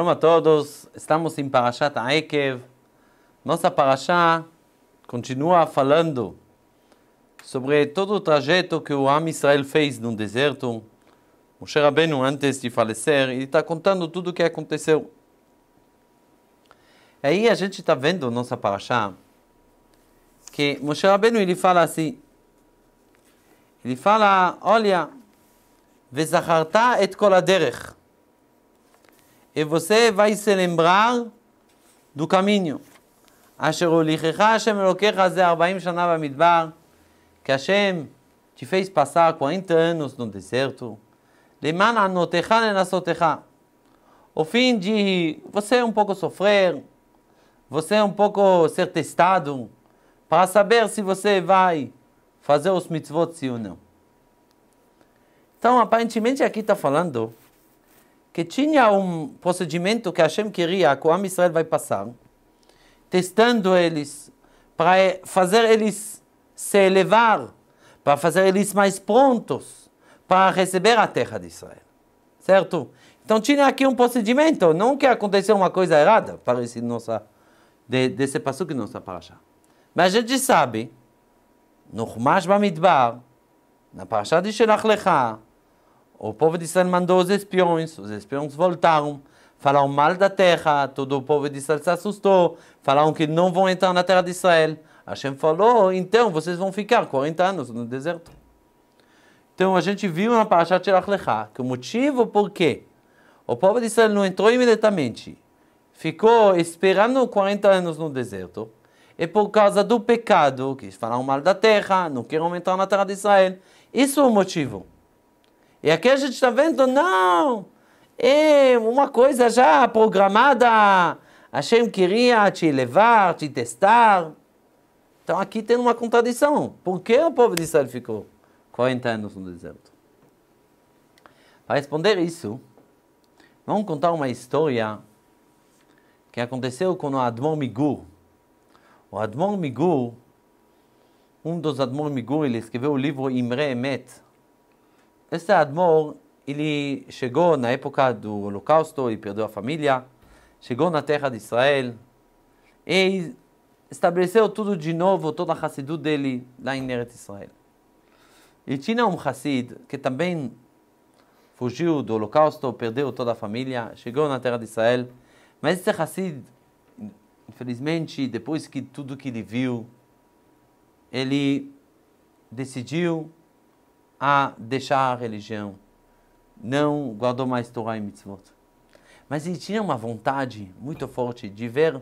Shalom a todos, estamos em Parashat Aikev. Nossa Parashá continua falando sobre todo o trajeto que o Am Israel fez no deserto. Moshe Rabbeinu, antes de falecer, ele está contando tudo o que aconteceu. Aí a gente está vendo nossa Parashá que Moshe Rabbeinu ele fala assim, ele fala, olha, וזכרת et כל הדרך e você vai se lembrar do caminho. Asher olichecha Hashem eloquecha ze 40 shana bamidbar, que Hashem te fez passar 40 anos no deserto, leman anotecha nenasotecha, o fim de você um pouco sofrer, você um pouco ser testado, para saber se você vai fazer os mitzvot sim ou não. Então, aparentemente, aqui está falando que tinha um procedimento que Hashem queria que o Am Israel vai passar, testando eles, para fazer eles se elevar, para fazer eles mais prontos para receber a terra de Israel. Certo? Então tinha aqui um procedimento, não que aconteceu uma coisa errada, parece nossa, de, desse passo que nossa paraxá. Mas a gente sabe, no Chumash Bamidbar, na paraxá de Shelach Lecha, o povo de Israel mandou os espiões, os espiões voltaram, falaram mal da terra, todo o povo de Israel se assustou, falaram que não vão entrar na terra de Israel. Hashem falou, então vocês vão ficar 40 anos no deserto. Então a gente viu na Parashat Shelach Lecha que o motivo por quê o povo de Israel não entrou imediatamente, ficou esperando 40 anos no deserto, é por causa do pecado, que falaram mal da terra, não querem entrar na terra de Israel. Isso é o motivo. E aqui a gente está vendo, não, é uma coisa já programada. Hashem queria te levar, te testar. Então aqui tem uma contradição. Por que o povo de Israel ficou 40 anos no deserto? Para responder isso, vamos contar uma história que aconteceu com o Admon Migur. O Admon Migur, um dos Admon Migur, ele escreveu o livro Imre Emet, esse Admor, ele chegou na época do Holocausto e perdeu a família, chegou na terra de Israel e estabeleceu tudo de novo, toda a Hassidut dele lá em Eretz Israel. E tinha um Hassid que também fugiu do Holocausto, perdeu toda a família, chegou na terra de Israel, mas esse Hassid, infelizmente, depois que tudo que ele viu, ele decidiu a deixar a religião, não guardou mais Torah e mitzvot. Mas ele tinha uma vontade muito forte de ver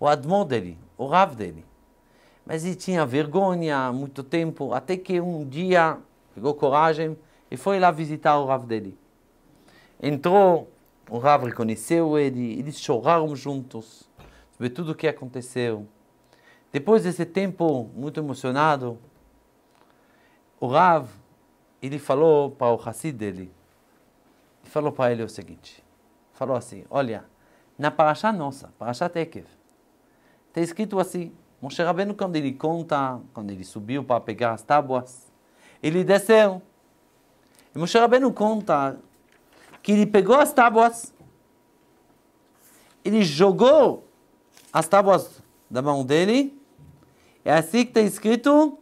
o Admor dele, o Rav dele. Mas ele tinha vergonha há muito tempo, até que um dia pegou coragem e foi lá visitar o Rav dele. Entrou, o Rav reconheceu ele, eles choraram juntos sobre tudo o que aconteceu. Depois desse tempo muito emocionado, o Rav ele falou para o Hassid dele, ele falou para ele o seguinte, falou assim, olha, na Parashá nossa, Parashá Tekev, está escrito assim, Moshe Rabbeinu, quando ele conta, quando ele subiu para pegar as tábuas, ele desceu. E Moshe Rabbeinu conta que ele pegou as tábuas, ele jogou as tábuas da mão dele, é assim que está escrito,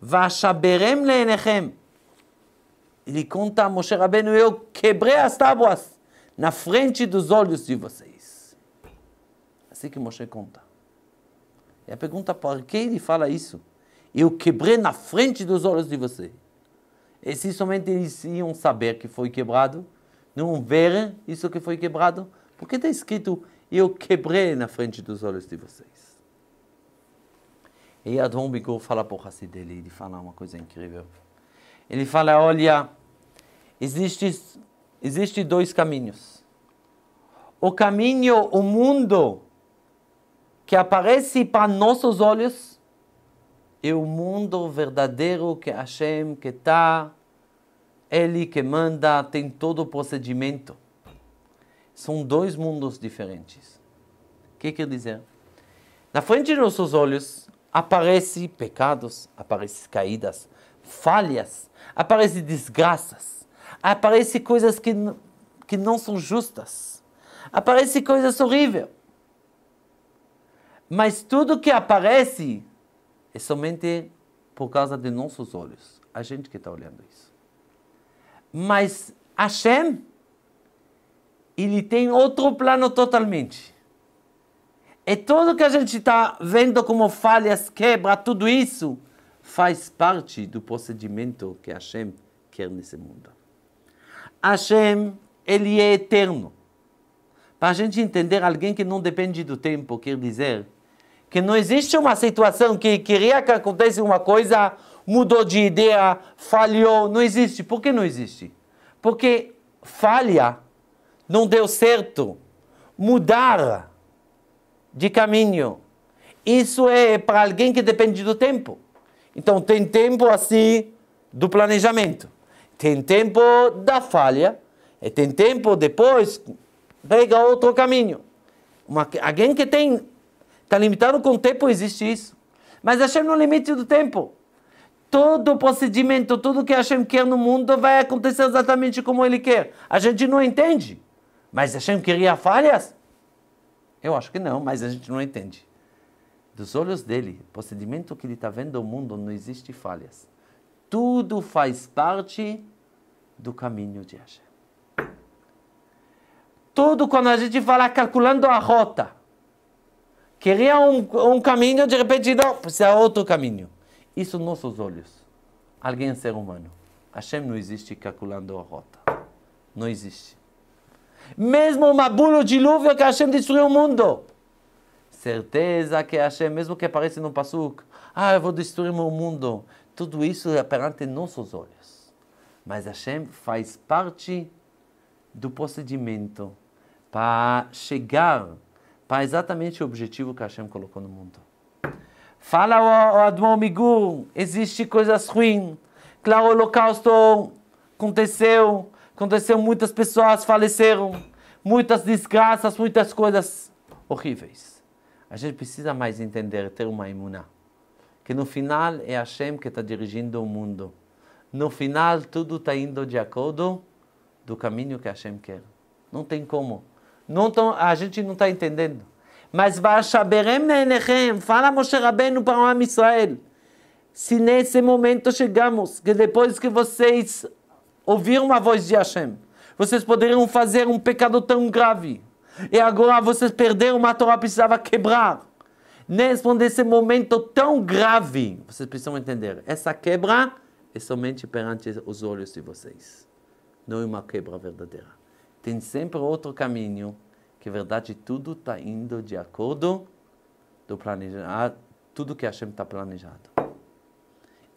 Vashaberem leenechem. Ele conta a Moshe Rabbeinu, eu quebrei as tábuas na frente dos olhos de vocês. Assim que Moshe conta. E a pergunta, por que ele fala isso? Eu quebrei na frente dos olhos de vocês. E se somente eles iam saber que foi quebrado, não verem isso que foi quebrado, por que está escrito, eu quebrei na frente dos olhos de vocês. E Adon Bigur fala por Hassid dele, ele fala uma coisa incrível. Ele fala, olha, Existe, existe dois caminhos. O caminho, o mundo que aparece para nossos olhos é o mundo verdadeiro que Hashem que está, Ele que manda, tem todo o procedimento. São dois mundos diferentes. O que quer dizer? Na frente de nossos olhos aparecem pecados, aparecem caídas, falhas, aparecem desgraças. Aparecem coisas que, que não são justas. Aparecem coisas horríveis. Mas tudo que aparece é somente por causa de nossos olhos. A gente que está olhando isso. Mas Hashem, ele tem outro plano totalmente. É tudo que a gente está vendo como falhas, quebra, tudo isso faz parte do procedimento que Hashem quer nesse mundo. Hashem, ele é eterno. Para a gente entender alguém que não depende do tempo, quer dizer que não existe uma situação que queria que acontecesse uma coisa, mudou de ideia, falhou, não existe. Por que não existe? Porque falha, não deu certo, mudar de caminho. Isso é para alguém que depende do tempo. Então tem tempo assim do planejamento. Tem tempo da falha e tem tempo depois pega outro caminho. Uma, alguém que tem está limitado com o tempo existe isso. Mas Hashem no limite do tempo. Todo procedimento, tudo que Hashem quer no mundo vai acontecer exatamente como ele quer. A gente não entende. Mas Hashem queria falhas? Eu acho que não, mas a gente não entende. Dos olhos dele, procedimento que ele está vendo no mundo, não existe falhas. Tudo faz parte do caminho de Hashem. Tudo quando a gente fala calculando a rota. Queria um, um caminho, de repente, não, precisa outro caminho. Isso nossos olhos. Alguém é ser humano. Hashem não existe calculando a rota. Não existe. Mesmo uma bula de dilúvio que Hashem destruiu o mundo. Certeza que Hashem, mesmo que apareça no Pasuk, ah, eu vou destruir o mundo. Tudo isso é perante nossos olhos. Mas Hashem faz parte do procedimento para chegar para exatamente o objetivo que Hashem colocou no mundo. Fala o, o Admon Migur, existe coisas ruins. Claro, o holocausto aconteceu, aconteceu, muitas pessoas faleceram, muitas desgraças, muitas coisas horríveis. A gente precisa mais entender, ter uma imunidade que no final é Hashem que está dirigindo o mundo. No final, tudo está indo de acordo do caminho que Hashem quer. Não tem como. Não tão, a gente não está entendendo. Mas Vashaberem Nenechem, fala Moshe Rabbeinu para o Am Israel. Se nesse momento chegamos, que depois que vocês ouviram a voz de Hashem, vocês poderiam fazer um pecado tão grave. E agora vocês perderam uma Torá, precisava quebrar. Nesse, né, nesse momento tão grave, vocês precisam entender, essa quebra é somente perante os olhos de vocês. Não é uma quebra verdadeira. Tem sempre outro caminho, que é verdade, tudo está indo de acordo do planejado. tudo que a Hashem está planejado.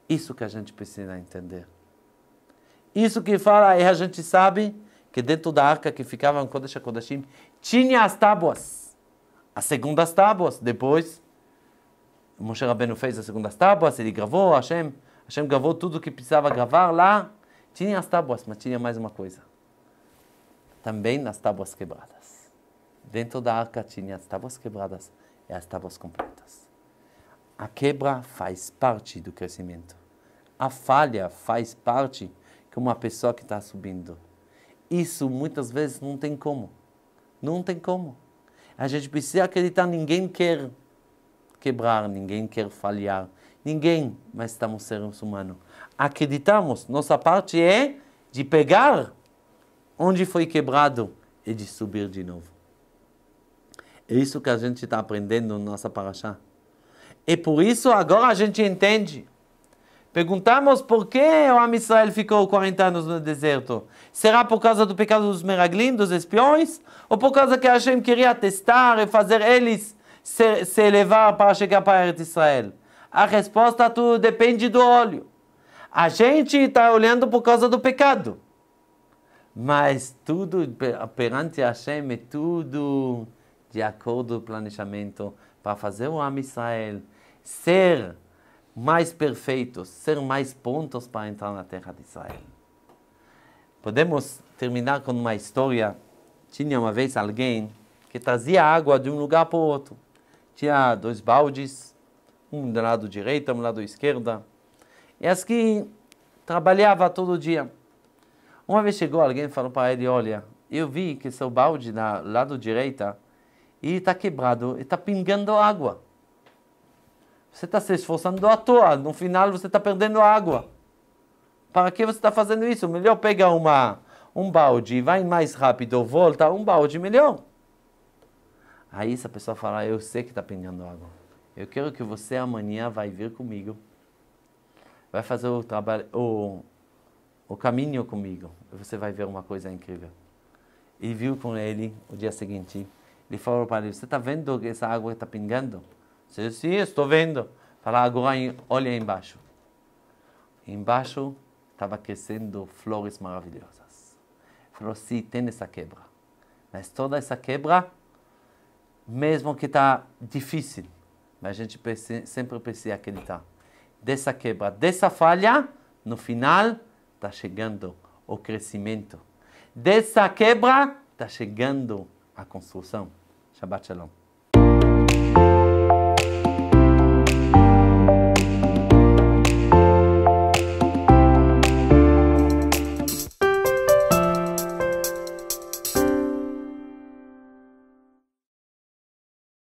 Isso que a gente precisa entender. Isso que fala, aí a gente sabe que dentro da arca que ficava em Kodesh HaKodashim, tinha as tábuas as segundas tábuas. Depois, Moshe Rabbeinu fez as segundas tábuas, ele gravou, Hashem, Hashem gravou tudo o que precisava gravar lá. Tinha as tábuas, mas tinha mais uma coisa. Também as tábuas quebradas. Dentro da arca tinha as tábuas quebradas e as tábuas completas. A quebra faz parte do crescimento. A falha faz parte como uma pessoa que está subindo. Isso muitas vezes não tem como. Não tem como. A gente precisa acreditar, ninguém quer quebrar, ninguém quer falhar, ninguém, mas estamos seres humanos. Acreditamos, nossa parte é de pegar onde foi quebrado e de subir de novo. É isso que a gente está aprendendo no nosso paraxá. E é por isso agora a gente entende Perguntamos por que o Am Israel ficou 40 anos no deserto. Será por causa do pecado dos meraglim, dos espiões? Ou por causa que Hashem queria testar e fazer eles se, se elevar para chegar para Israel? A resposta tudo depende do olho. A gente está olhando por causa do pecado. Mas tudo perante Hashem é tudo de acordo com o planejamento para fazer o Am Israel ser mais perfeitos, ser mais pontos para entrar na terra de Israel. Podemos terminar com uma história. Tinha uma vez alguém que trazia água de um lugar para o outro. Tinha dois baldes, um do lado direito, um do lado esquerdo. E assim trabalhava todo dia. Uma vez chegou alguém e falou para ele, olha, eu vi que seu balde do lado direito está quebrado e está pingando água. Você está se esforçando à toa. No final, você está perdendo água. Para que você está fazendo isso? Melhor pegar uma, um balde e vai mais rápido, volta, um balde melhor. Aí essa pessoa fala, eu sei que está perdendo água. Eu quero que você amanhã vai vir comigo. Vai fazer o trabalho, o, o caminho comigo. Você vai ver uma coisa incrível. E viu com ele o dia seguinte. Ele falou para ele, você está vendo que essa água está pingando? Você diz, sim, estou vendo. Fala, agora olha embaixo. Embaixo estava crescendo flores maravilhosas. Falou, sim, tem essa quebra. Mas toda essa quebra, mesmo que está difícil, mas a gente sempre precisa acreditar. Dessa quebra, dessa falha, no final está chegando o crescimento. Dessa quebra está chegando a construção. Shabbat Shalom.